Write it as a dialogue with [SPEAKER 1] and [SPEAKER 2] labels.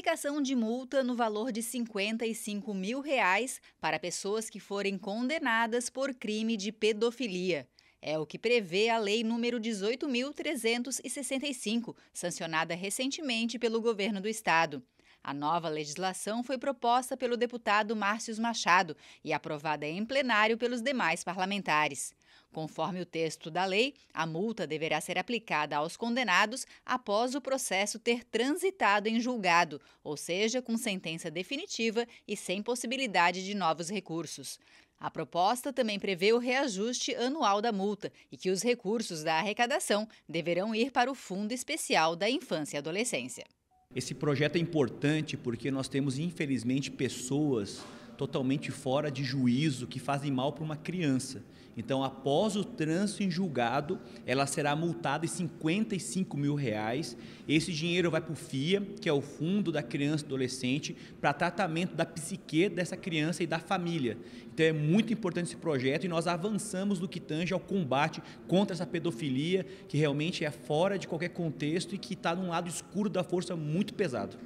[SPEAKER 1] aplicação de multa no valor de 55 mil reais para pessoas que forem condenadas por crime de pedofilia. É o que prevê a Lei número 18.365, sancionada recentemente pelo governo do estado. A nova legislação foi proposta pelo deputado Márcio Machado e aprovada em plenário pelos demais parlamentares. Conforme o texto da lei, a multa deverá ser aplicada aos condenados após o processo ter transitado em julgado, ou seja, com sentença definitiva e sem possibilidade de novos recursos. A proposta também prevê o reajuste anual da multa e que os recursos da arrecadação deverão ir para o Fundo Especial da Infância e Adolescência.
[SPEAKER 2] Esse projeto é importante porque nós temos, infelizmente, pessoas totalmente fora de juízo, que fazem mal para uma criança. Então, após o trânsito em julgado, ela será multada em 55 mil reais. Esse dinheiro vai para o FIA, que é o Fundo da Criança e Adolescente, para tratamento da psique dessa criança e da família. Então, é muito importante esse projeto e nós avançamos no que tange ao combate contra essa pedofilia, que realmente é fora de qualquer contexto e que está num lado escuro da força muito pesado.